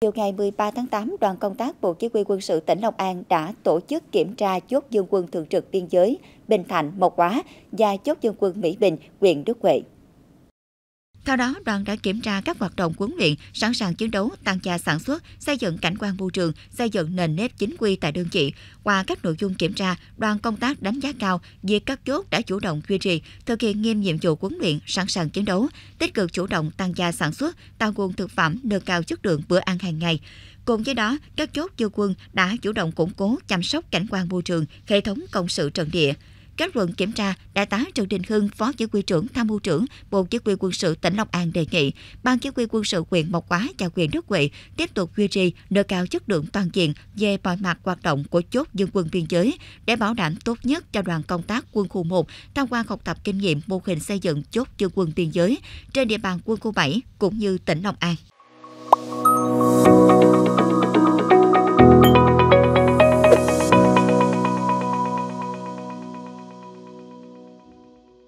Chiều ngày 13 tháng 8, đoàn công tác Bộ Chỉ huy quân sự tỉnh Long An đã tổ chức kiểm tra chốt dân quân thường trực biên giới Bình Thạnh, Mộc Quá và chốt dân quân Mỹ Bình, huyện Đức Huệ. Theo đó, đoàn đã kiểm tra các hoạt động huấn luyện, sẵn sàng chiến đấu, tăng gia sản xuất, xây dựng cảnh quan môi trường, xây dựng nền nếp chính quy tại đơn vị. Qua các nội dung kiểm tra, đoàn công tác đánh giá cao việc các chốt đã chủ động duy trì, thực hiện nghiêm nhiệm vụ huấn luyện, sẵn sàng chiến đấu, tích cực chủ động tăng gia sản xuất, tăng nguồn thực phẩm, nâng cao chất lượng bữa ăn hàng ngày. Cùng với đó, các chốt dân quân đã chủ động củng cố chăm sóc cảnh quan môi trường, hệ thống công sự trận địa. Kết luận kiểm tra, Đại tá Trần Đình Hưng, Phó Chỉ huy trưởng Tham mưu trưởng Bộ Chỉ huy quân sự tỉnh Long An đề nghị Ban Chỉ huy quân sự quyền Mộc quá và quyền Đức Huệ tiếp tục duy trì nâng cao chất lượng toàn diện về mọi mặt hoạt động của chốt dân quân biên giới để bảo đảm tốt nhất cho đoàn công tác quân khu 1 tham quan học tập kinh nghiệm mô hình xây dựng chốt dân quân biên giới trên địa bàn quân khu 7 cũng như tỉnh Long An.